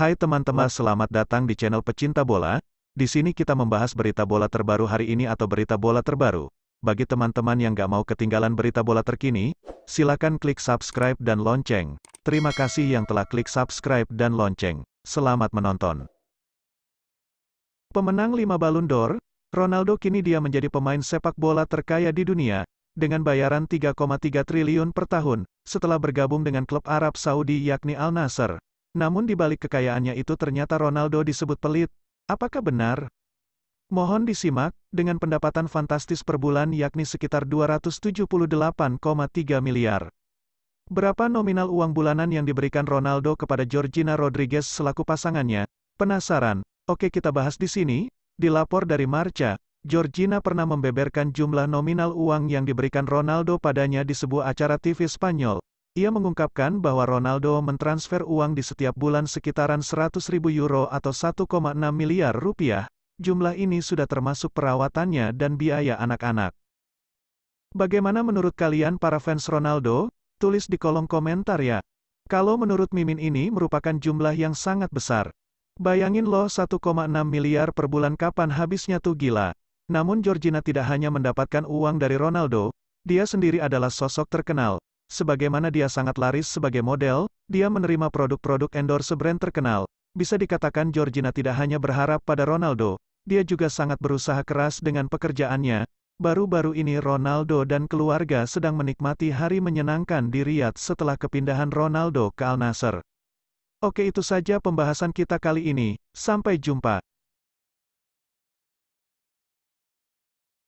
Hai teman-teman, selamat datang di channel Pecinta Bola. Di sini kita membahas berita bola terbaru hari ini atau berita bola terbaru. Bagi teman-teman yang gak mau ketinggalan berita bola terkini, silakan klik subscribe dan lonceng. Terima kasih yang telah klik subscribe dan lonceng. Selamat menonton. Pemenang 5 Ballon d'Or, Ronaldo kini dia menjadi pemain sepak bola terkaya di dunia, dengan bayaran 3,3 triliun per tahun, setelah bergabung dengan klub Arab Saudi yakni Al Nasser. Namun di balik kekayaannya itu ternyata Ronaldo disebut pelit. Apakah benar? Mohon disimak, dengan pendapatan fantastis per bulan yakni sekitar 278,3 miliar. Berapa nominal uang bulanan yang diberikan Ronaldo kepada Georgina Rodriguez selaku pasangannya? Penasaran? Oke kita bahas di sini. Dilapor dari Marca, Georgina pernah membeberkan jumlah nominal uang yang diberikan Ronaldo padanya di sebuah acara TV Spanyol. Ia mengungkapkan bahwa Ronaldo mentransfer uang di setiap bulan sekitaran 100 ribu euro atau 1,6 miliar rupiah, jumlah ini sudah termasuk perawatannya dan biaya anak-anak. Bagaimana menurut kalian para fans Ronaldo? Tulis di kolom komentar ya. Kalau menurut Mimin ini merupakan jumlah yang sangat besar. Bayangin loh 1,6 miliar per bulan kapan habisnya tuh gila. Namun Georgina tidak hanya mendapatkan uang dari Ronaldo, dia sendiri adalah sosok terkenal, Sebagaimana dia sangat laris sebagai model, dia menerima produk-produk endorse brand terkenal. Bisa dikatakan Georgina tidak hanya berharap pada Ronaldo, dia juga sangat berusaha keras dengan pekerjaannya. Baru-baru ini Ronaldo dan keluarga sedang menikmati hari menyenangkan di Riyadh setelah kepindahan Ronaldo ke Al Nasser. Oke itu saja pembahasan kita kali ini, sampai jumpa.